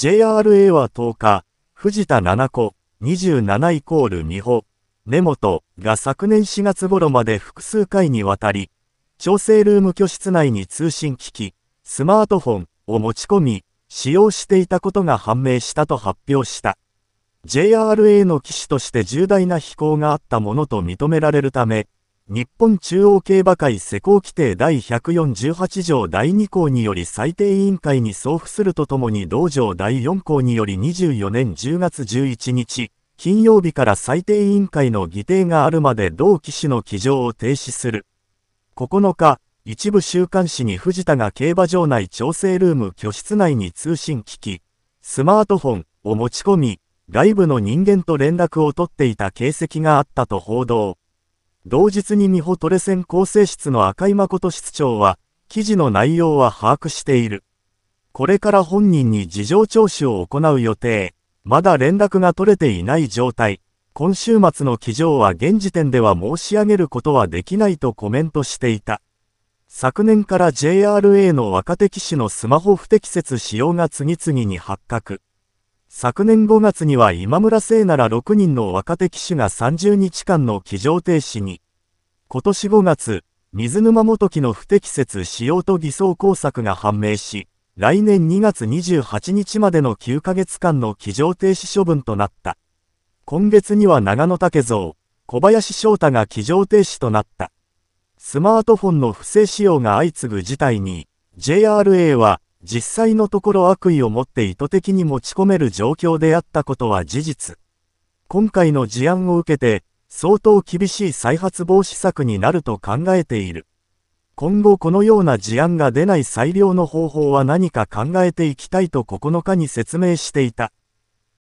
JRA は10日、藤田7子、27イコール美穂、根本が昨年4月頃まで複数回にわたり、調整ルーム居室内に通信機器、スマートフォンを持ち込み、使用していたことが判明したと発表した。JRA の機種として重大な非行があったものと認められるため、日本中央競馬会施行規定第148条第2項により最低委員会に送付するとともに道場第4項により24年10月11日、金曜日から最低委員会の議定があるまで同騎手の騎乗を停止する。9日、一部週刊誌に藤田が競馬場内調整ルーム居室内に通信機器、スマートフォンを持ち込み、外部の人間と連絡を取っていた形跡があったと報道。同日に美穂トレセン構成室の赤井誠室長は、記事の内容は把握している。これから本人に事情聴取を行う予定。まだ連絡が取れていない状態。今週末の記乗は現時点では申し上げることはできないとコメントしていた。昨年から JRA の若手機種のスマホ不適切使用が次々に発覚。昨年5月には今村聖なら6人の若手騎手が30日間の騎乗停止に、今年5月、水沼元樹の不適切使用と偽装工作が判明し、来年2月28日までの9ヶ月間の騎乗停止処分となった。今月には長野竹蔵、小林翔太が騎乗停止となった。スマートフォンの不正使用が相次ぐ事態に、JRA は、実際のところ悪意を持って意図的に持ち込める状況であったことは事実。今回の事案を受けて、相当厳しい再発防止策になると考えている。今後このような事案が出ない最良の方法は何か考えていきたいと9日に説明していた。